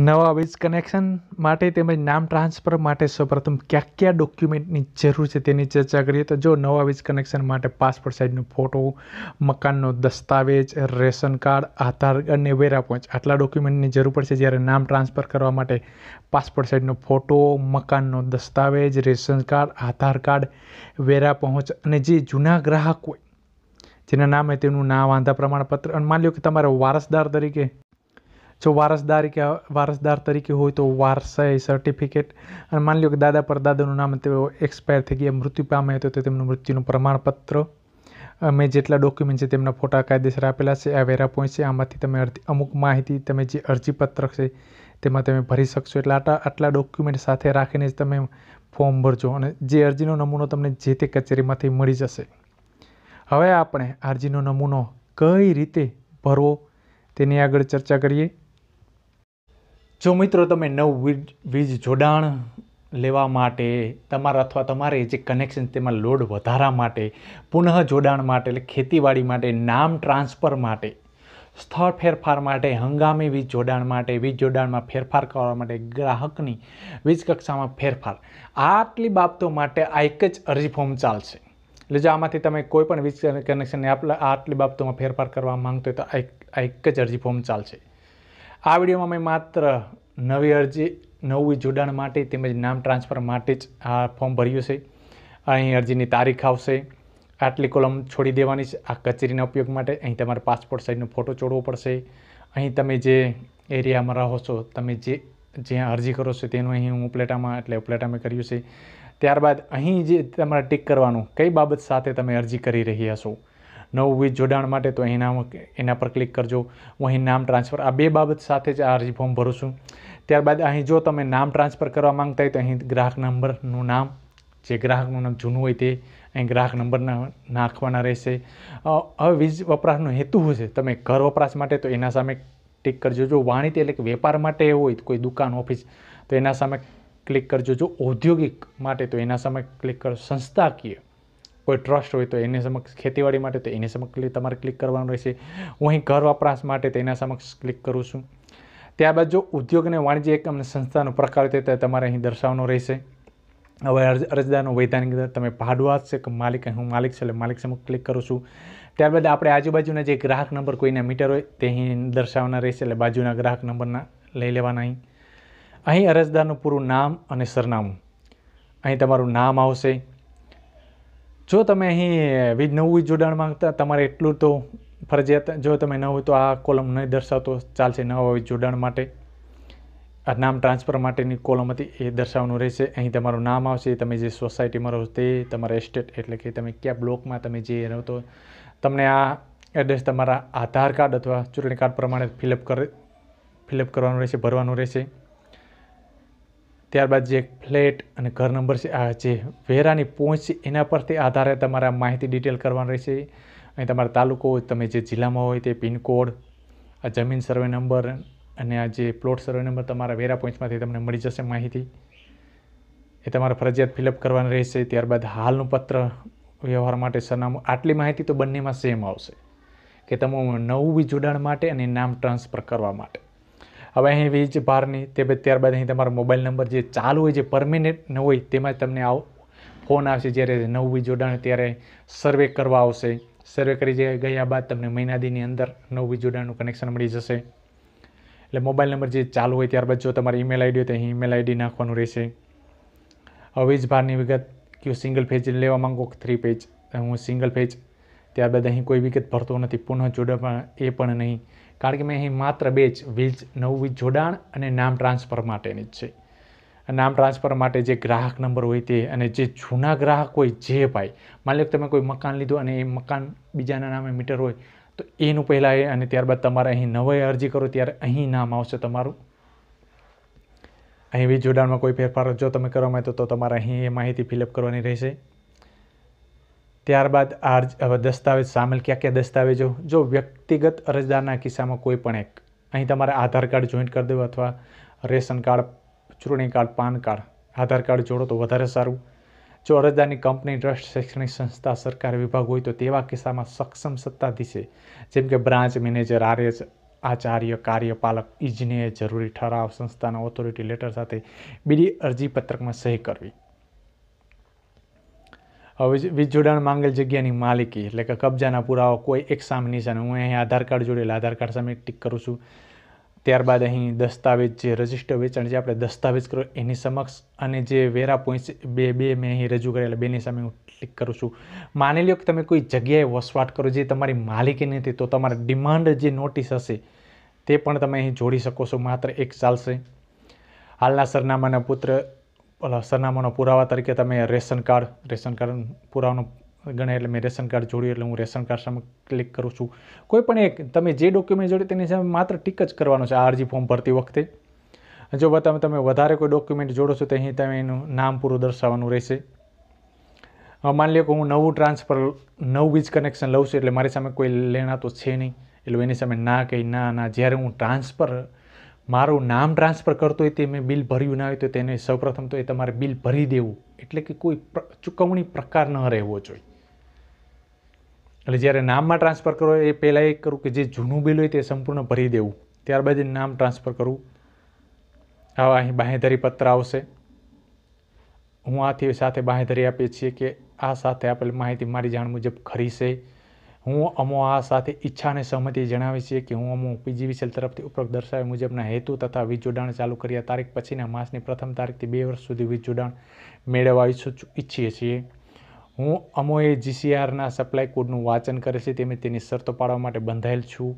નવા વીજ કનેક્શન માટે તેમજ નામ ટ્રાન્સફર માટે સૌપ્રથમ કયા કયા ડોક્યુમેન્ટની જરૂર છે તેની ચર્ચા કરીએ તો જો નવા વીજ કનેક્શન માટે પાસપોર્ટ સાઇઝનો ફોટો મકાનનો દસ્તાવેજ રેશન કાર્ડ આધાર અને વેરા પહોંચ આટલા ડોક્યુમેન્ટની જરૂર પડશે જ્યારે નામ ટ્રાન્સફર કરવા માટે પાસપોર્ટ સાઇઝનો ફોટો મકાનનો દસ્તાવેજ રેશન કાર્ડ આધાર કાર્ડ વેરા પહોંચ અને જે જૂના ગ્રાહક હોય જેના નામે તેનું નામ આંધા પ્રમાણપત્ર અને માની લો કે તમારે વારસદાર તરીકે જો વારસદારી કે વારસદાર તરીકે હોય તો વારસાઈ સર્ટિફિકેટ અને માની લો કે દાદા પરદાદાનું નામ તેઓ એક્સપાયર થઈ ગયા મૃત્યુ પામે તો તેમનું મૃત્યુનું પ્રમાણપત્ર અમે જેટલા ડોક્યુમેન્ટ છે તેમના ફોટા કાયદેસર આપેલા છે આ વેરા પોઈન્ટ છે આમાંથી તમે અડધી અમુક માહિતી તમે જે અરજીપત્રક છે તેમાં તમે ભરી શકશો એટલે આટલા આટલા ડોક્યુમેન્ટ સાથે રાખીને જ તમે ફોર્મ ભરજો અને જે અરજીનો નમૂનો તમને જે તે કચેરીમાંથી મળી જશે હવે આપણે અરજીનો નમૂનો કઈ રીતે ભરવો તેની આગળ ચર્ચા કરીએ જો મિત્રો તમે નવ વીજ જોડાણ લેવા માટે તમારા અથવા તમારે જે કનેક્શન તેમાં લોડ વધારા માટે પુનઃ જોડાણ માટે એટલે ખેતીવાડી માટે નામ ટ્રાન્સફર માટે સ્થળ ફેરફાર માટે હંગામી વીજ જોડાણ માટે વીજ જોડાણમાં ફેરફાર કરવા માટે ગ્રાહકની વીજ કક્ષામાં ફેરફાર આટલી બાબતો માટે આ એક જ અરજી ફોર્મ ચાલશે એટલે જો આમાંથી તમે કોઈ પણ વીજ કનેક્શનને આટલી બાબતોમાં ફેરફાર કરવા માંગતો હોય તો આ એક જ અરજી ફોર્મ ચાલશે આ વિડીયોમાં મેં માત્ર નવી અરજી નવું જોડાણ માટે તેમજ નામ ટ્રાન્સફર માટે જ આ ફોર્મ ભર્યું છે અહીં અરજીની તારીખ આવશે આટલી કોલમ છોડી દેવાની છે આ કચેરીના ઉપયોગ માટે અહીં તમારે પાસપોર્ટ સાઇઝનો ફોટો ચોડવો પડશે અહીં તમે જે એરિયામાં રહો છો તમે જે જ્યાં અરજી કરો છો તેનું અહીં હું ઉપલેટામાં એટલે ઉપલેટામાં કર્યું છે ત્યારબાદ અહીં જે તમારે ટીક કરવાનું કઈ બાબત સાથે તમે અરજી કરી રહ્યા છો નવું વીજ જોડાણ માટે તો એના એના પર ક્લિક કરજો હું અહીં નામ ટ્રાન્સફર આ બે બાબત સાથે જ આ અરજી ફોર્મ ભરું છું ત્યારબાદ અહીં જો તમે નામ ટ્રાન્સફર કરવા માંગતા હોય તો અહીં ગ્રાહક નંબરનું નામ જે ગ્રાહકનું નામ જૂનું હોય તે અહીં ગ્રાહક નંબર નાખવાના રહેશે હવે વીજ વપરાશનો હેતુ હશે તમે ઘર વપરાશ માટે તો એના સામે ટિક કરજો જો વાણિજ્ય એટલે કે વેપાર માટે હોય કોઈ દુકાન ઓફિસ તો એના સામે ક્લિક કરજો જો ઔદ્યોગિક માટે તો એના સામે ક્લિક કરો સંસ્થાકીય કોઈ ટ્રસ્ટ હોય તો એની સમક્ષ ખેતીવાડી માટે તો એની સમક્ષ તમારે ક્લિક કરવાનું રહેશે હું અહીં ઘર વપરાશ માટે તેના સમક્ષ ક્લિક કરું છું ત્યારબાદ જો ઉદ્યોગ અને વાણિજ્ય એકમ અને સંસ્થાનો પ્રકાર તે તમારે અહીં દર્શાવવાનો રહેશે હવે અરજદારનો વૈધાનિક તમે ભાડુઆ છે કે માલિક હું માલિક છે એટલે માલિક સમક્ષ ક્લિક કરું છું ત્યારબાદ આપણે આજુબાજુના જે ગ્રાહક નંબર કોઈના મીટર હોય તે અહીં દર્શાવવાના રહેશે એટલે બાજુના ગ્રાહક નંબરના લઈ લેવાના અહીં અહીં અરજદારનું પૂરું નામ અને સરનામું અહીં તમારું નામ આવશે જો તમે અહીં વીજ નવું જોડાણ માંગતા તમારે એટલું તો ફરજિયાત જો તમે ન હોય તો આ કોલમ નહીં દર્શાવતો ચાલશે નવા વીજ જોડાણ માટે આ નામ ટ્રાન્સફર માટેની કોલમ હતી એ દર્શાવવાનું રહેશે અહીં તમારું નામ આવશે તમે જે સોસાયટીમાં રહો તે તમારા એસ્ટેટ એટલે કે તમે કયા બ્લોકમાં તમે જે રહો તો તમને આ એડ્રેસ તમારા આધાર કાર્ડ અથવા ચૂંટણી કાર્ડ પ્રમાણે ફિલઅપ કરે ફિલઅપ કરવાનું રહેશે ભરવાનું રહેશે ત્યારબાદ જે ફ્લેટ અને ઘર નંબર છે આ જે વેરાની પહોંચ છે એના પરથી આધારે તમારે માહિતી ડિટેલ કરવાની રહેશે અહીં તમારા તાલુકો તમે જે જિલ્લામાં હોય તે પિનકોડ આ જમીન સર્વે નંબર અને આ જે પ્લોટ સર્વે નંબર તમારા વેરા પોઈન્ટમાંથી તમને મળી જશે માહિતી એ તમારે ફરજિયાત ફિલઅપ કરવાની રહેશે ત્યારબાદ હાલનું પત્ર વ્યવહાર માટે સરનામું આટલી માહિતી તો બંનેમાં સેમ આવશે કે તમે નવું બી જોડાણ માટે અને નામ ટ્રાન્સફર કરવા માટે હવે અહીં વીજ ભારની તે ત્યારબાદ અહીં તમારો મોબાઈલ નંબર જે ચાલુ હોય જે પરમિનેન્ટ ન હોય તેમાં તમને આવો ફોન આવશે જ્યારે નવું વીજ જોડાણ ત્યારે સર્વે કરવા આવશે સર્વે કરી ગયા બાદ તમને મહિનાદીની અંદર નવું વીજ જોડાણનું કનેક્શન મળી જશે એટલે મોબાઈલ નંબર જે ચાલુ હોય ત્યારબાદ જો તમારી ઈમેલ આઈડી હોય તો અહીં ઈમેલ આઈડી નાખવાનું રહેશે હવે વીજ ભારની વિગત કયું સિંગલ પેજ લેવા માંગો થ્રી પેજ હું સિંગલ પેજ ત્યારબાદ અહીં કોઈ વિગત ભરતો નથી પુનઃ જોડાણ એ પણ નહીં કારણ કે મેં અહીં માત્ર બે જ વીજ નવું વીજ જોડાણ અને નામ ટ્રાન્સફર માટેની જ છે નામ ટ્રાન્સફર માટે જે ગ્રાહક નંબર હોય તે અને જે જૂના ગ્રાહક હોય જે ભાઈ માની લો તમે કોઈ મકાન લીધું અને એ મકાન બીજાના નામે મીટર હોય તો એનું પહેલાં એ અને ત્યારબાદ તમારે અહીં નવાઈ અરજી કરો ત્યારે અહીં નામ આવશે તમારું અહીં વીજ જોડાણમાં કોઈ ફેરફાર જો તમે કરવા માંગતો તો તમારે અહીં એ માહિતી ફિલઅપ કરવાની રહેશે ત્યારબાદ આ દસ્તાવેજ સામેલ કયા કયા દસ્તાવેજો જો વ્યક્તિગત અરજદારના કિસ્સામાં કોઈ પણ એક અહીં તમારે આધાર કાર્ડ જોઈન્ટ કરી દેવું અથવા રેશન કાર્ડ ચૂંટણી card PAN card Aadhaar card જોડો તો વધારે સારું જો અરજદારની કંપની ટ્રસ્ટ શૈક્ષણિક સંસ્થા સરકાર વિભાગ હોય તો તેવા કિસ્સામાં સક્ષમ સત્તાધીશે જેમ કે બ્રાન્ચ મેનેજર આર્ય આચાર્ય કાર્યપાલક ઇજનેર જરૂરી ઠરાવ સંસ્થાના ઓથોરિટી લેટર સાથે બીડી અરજીપત્રકમાં સહી કરવી વીજ જોડાણ માંગેલ જગ્યાની માલિકી એટલે કે કબજાના પુરાવા કોઈ એક સામે નિશાન હું અહીં આધાર કાર્ડ જોડેલા આધાર કાર્ડ સામે ટીક કરું છું ત્યારબાદ અહીં દસ્તાવેજ જે રજિસ્ટર વેચાણ જે આપણે દસ્તાવેજ કરો એની સમક્ષ અને જે વેરા પોઈન્ટ બે બે મેં અહીં રજૂ કરેલા બેની સામે હું ક્લિક કરું છું માની લ્યો કે તમે કોઈ જગ્યાએ વસવાટ કરો જે તમારી માલિકી નથી તો તમારા ડિમાન્ડ જે નોટિસ હશે તે પણ તમે અહીં જોડી શકો છો માત્ર એક ચાલશે હાલના સરનામાના પુત્ર ઓલા સરનામાનો પુરાવા તરીકે તમે રેશન કાર્ડ રેશન કાર્ડ પુરાવાનો ગણે એટલે મેં રેશન કાર્ડ જોડ્યું એટલે હું રેશન કાર્ડ સામે ક્લિક કરું છું કોઈ પણ એક તમે જે ડોક્યુમેન્ટ જોડે તેની સામે માત્ર ટીક જ કરવાનો છે આરજી ફોર્મ ભરતી વખતે જો તમે તમે વધારે કોઈ ડોક્યુમેન્ટ જોડો છો તો અહીં તમે એનું નામ પૂરું દર્શાવવાનું રહેશે માની લો કે હું નવું ટ્રાન્સફર નવું વીજ કનેક્શન લઉં છું એટલે મારી સામે કોઈ લેણા તો છે નહીં એટલે એની સામે ના કહી ના ના જ્યારે હું ટ્રાન્સફર મારું નામ ટ્રાન્સફર કરતો હોય તે મેં બિલ ભર્યું ના હોય તો તેને સૌપ્રથમ તો એ તમારે બિલ ભરી દેવું એટલે કે કોઈ ચૂકવણી પ્રકાર ન રહેવો જોઈએ એટલે જ્યારે નામમાં ટ્રાન્સફર કરો એ પહેલાં એ કરું કે જે જૂનું બિલ હોય તે સંપૂર્ણ ભરી દેવું ત્યારબાદ એ નામ ટ્રાન્સફર કરવું આવા અહીં બાંહેધરી પત્ર આવશે હું આથી સાથે બાંહેધરી આપીએ છીએ કે આ સાથે આપેલ માહિતી મારી જાણ મુજબ ખરી છે હું અમો આ સાથે ઈચ્છાને સહમતિ જણાવી છે કે હું અમો પીજીવીસીએલ તરફથી ઉપરોક્ત દર્શાવ્યા મુજબના હેતુ તથા વીજ જોડાણ ચાલુ કર્યા તારીખ પછીના માસની પ્રથમ તારીખથી બે વર્ષ સુધી વીજ જોડાણ મેળવવા ઈચ્છીએ છીએ હું અમોએ જીસીઆરના સપ્લાય કોડનું વાંચન કરે છે તેમજ તેની શરતો પાડવા માટે બંધાયેલ છું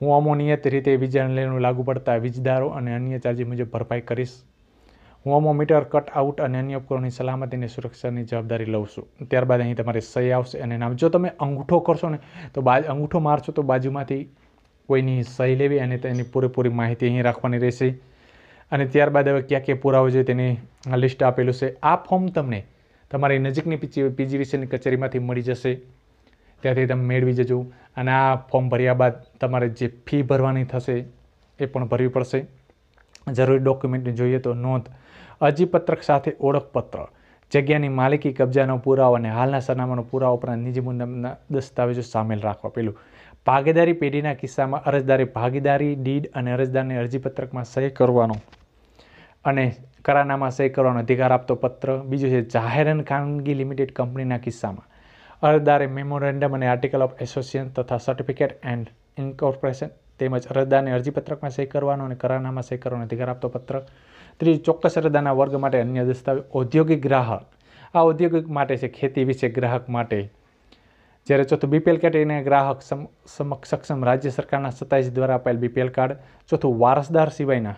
હું અમો નિયત રીતે વીજ લેણું લાગુ પડતા વીજદારો અને અન્ય ચાર્જી મુજબ ભરપાઈ કરીશ હું કટ આઉટ અને અન્ય ઉપકરણોની સલામતીની સુરક્ષાની જવાબદારી લઉં છું ત્યારબાદ અહીં તમારે સહી આવશે અને નામ જો તમે અંગૂઠો કરશો ને તો અંગૂઠો મારશો તો બાજુમાંથી કોઈની સહી લેવી અને તેની પૂરેપૂરી માહિતી અહીં રાખવાની રહેશે અને ત્યારબાદ હવે ક્યાં ક્યાં પુરાવો છે તેની લિસ્ટ આપેલું છે આ ફોર્મ તમને તમારી નજીકની પીજી પીજી વિશેની કચેરીમાંથી મળી જશે ત્યાંથી તમે મેળવી જજો અને આ ફોર્મ ભર્યા બાદ તમારે જે ફી ભરવાની થશે એ પણ ભરવી પડશે જરૂરી ડોક્યુમેન્ટ જોઈએ તો નોંધ અરજીપત્રક સાથે ઓળખપત્ર જગ્યાની માલિકી કબજાનો પુરાવો અને હાલના સરનામાનો પુરાવો ઉપરાંત નિજી મુદ્દાના દસ્તાવેજો સામેલ રાખવા પેલું ભાગીદારી પેઢીના કિસ્સામાં અરજદારે ભાગીદારી ડીડ અને અરજદારને અરજીપત્રકમાં સહી કરવાનો અને કરારનામાં સહી કરવાનો અધિકાર આપતો પત્ર બીજું છે જાહેરન ખાનગી લિમિટેડ કંપનીના કિસ્સામાં અરજદારે મેમોરેન્ડમ અને આર્ટિકલ ઓફ એસોસિએશન તથા સર્ટિફિકેટ એન્ડ ઇન્કોર્પોરેશન તેમજ અરજદારને અરજીપત્રકમાં સહી કરવાનો અને કરારનામાં સહી કરવાનો અધિકાર આપતો પત્ર ત્રીજું ચોક્કસ અરજદારના વર્ગ માટે અન્ય દસ્તાવેજ ઔદ્યોગિક ગ્રાહક આ ઔદ્યોગિક માટે છે ખેતી વિશે ગ્રાહક માટે જ્યારે ચોથું બીપીએલ કેટેગરીના ગ્રાહક સમક્ષ સક્ષમ રાજ્ય સરકારના સત્તાવીસ દ્વારા અપાયેલ બીપીએલ કાર્ડ ચોથું વારસદાર સિવાયના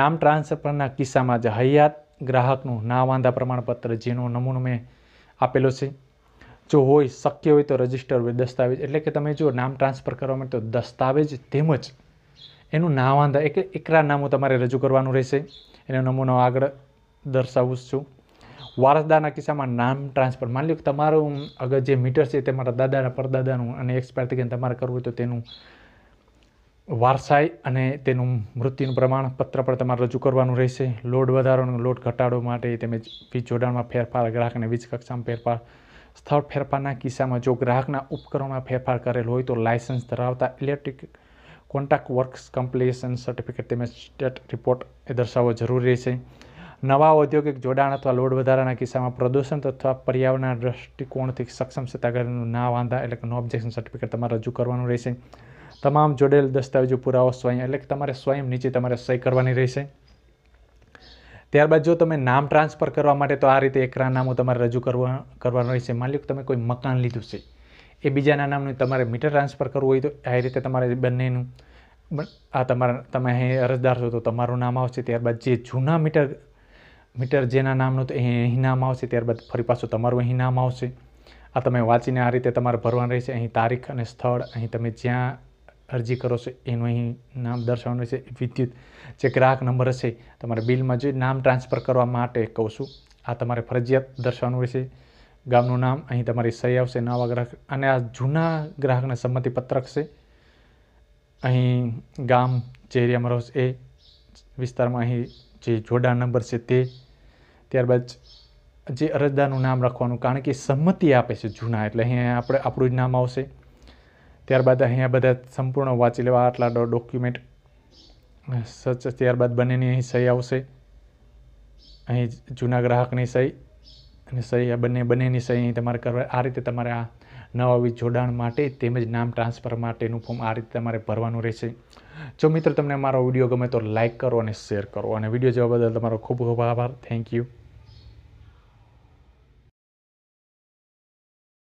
નામ ટ્રાન્સફર ટ્રાન્સફરના કિસ્સામાં જ હયાત ગ્રાહકનું ના વાંધા પ્રમાણપત્ર જેનો નમૂનો મેં આપેલો છે જો હોય શક્ય હોય તો રજિસ્ટર હોય દસ્તાવેજ એટલે કે તમે જો નામ ટ્રાન્સફર કરવા માટે તો દસ્તાવેજ તેમજ એનું નાવાંધા એક એકરારનામું તમારે રજૂ કરવાનું રહેશે એનો નમૂનો આગળ દર્શાવું છું વારસદારના કિસ્સામાં નામ ટ્રાન્સફર માની લો કે તમારું અગર જે મીટર છે તે મારા દાદાના પરદાદાનું અને એક્સપાયર થઈ ગઈને તમારે કરવું હોય તો તેનું વારસાઈ અને તેનું મૃત્યુનું પ્રમાણપત્ર પણ તમારે રજૂ કરવાનું રહેશે લોડ વધારો અને લોડ ઘટાડો માટે તેમજ વીજ જોડાણમાં ફેરફાર ગ્રાહકને વીજ કક્ષામાં ફેરફાર સ્થળ ફેરફારના કિસ્સામાં જો ગ્રાહકના ઉપકરણમાં ફેરફાર કરેલ હોય તો લાયસન્સ ધરાવતા electric contract works completion certificate તેમજ સ્ટેટ રિપોર્ટ એ દર્શાવવો જરૂરી છે નવા ઔદ્યોગિક જોડાણ અથવા લોડ વધારાના કિસ્સામાં પ્રદૂષણ તથા પર્યાવરણના દ્રષ્ટિકોણથી સક્ષમ સત્તાગારીનું ના વાંધા એટલે કે નો ઓબ્જેક્શન સર્ટિફિકેટ તમારે રજૂ કરવાનું રહેશે તમામ જોડેલ દસ્તાવેજો પુરાવો સ્વયં એટલે કે તમારે સ્વયં નીચે તમારે સહી કરવાની રહેશે ત્યારબાદ જો તમે નામ ટ્રાન્સફર કરવા માટે તો આ રીતે એકરા નામો તમારે રજૂ કરવા કરવાનું રહેશે માની લો કે તમે કોઈ મકાન લીધું છે એ બીજાના નામનું તમારે મીટર ટ્રાન્સફર કરવું હોય તો આ રીતે તમારે બંનેનું આ તમારા તમે અહીં અરજદાર છો તો તમારું નામ આવશે ત્યારબાદ જે જૂના મીટર મીટર જેના નામનું તો અહીં નામ આવશે ત્યારબાદ ફરી પાછું તમારું અહીં નામ આવશે આ તમે વાંચીને આ રીતે તમારે ભરવાનું રહેશે અહીં તારીખ અને સ્થળ અહીં તમે જ્યાં અરજી કરો છો એનું અહીં નામ દર્શાવવાનું છે વિદ્યુત જે ગ્રાહક નંબર હશે તમારે બિલમાં જે નામ ટ્રાન્સફર કરવા માટે કહું છું આ તમારે ફરજિયાત દર્શાવવાનું છે ગામનું નામ અહીં તમારી સહી આવશે નવા ગ્રાહક અને આ જૂના ગ્રાહકને સંમતિ પત્રક છે અહીં ગામ જે એરિયામાં રહો એ વિસ્તારમાં અહીં જે જોડાણ નંબર છે તે ત્યારબાદ જે અરજદારનું નામ રાખવાનું કારણ કે સંમતિ આપે છે જૂના એટલે અહીં આપણે આપણું જ નામ આવશે ત્યારબાદ અહીંયા બધા સંપૂર્ણ વાંચી લેવા આટલા ડોક્યુમેન્ટ સચ ત્યારબાદ બંનેની અહીં સહી આવશે અહીં જૂના ગ્રાહકની સહી અને સહી આ બંને બંનેની સહી અહીં તમારે કરવા આ રીતે તમારે આ નવા વીજ જોડાણ માટે તેમજ નામ ટ્રાન્સફર માટેનું ફોર્મ આ રીતે તમારે ભરવાનું રહેશે જો મિત્ર તમને મારો વિડીયો ગમે તો લાઇક કરો અને શેર કરો અને વિડીયો જોવા બદલ તમારો ખૂબ ખૂબ આભાર થેન્ક યુ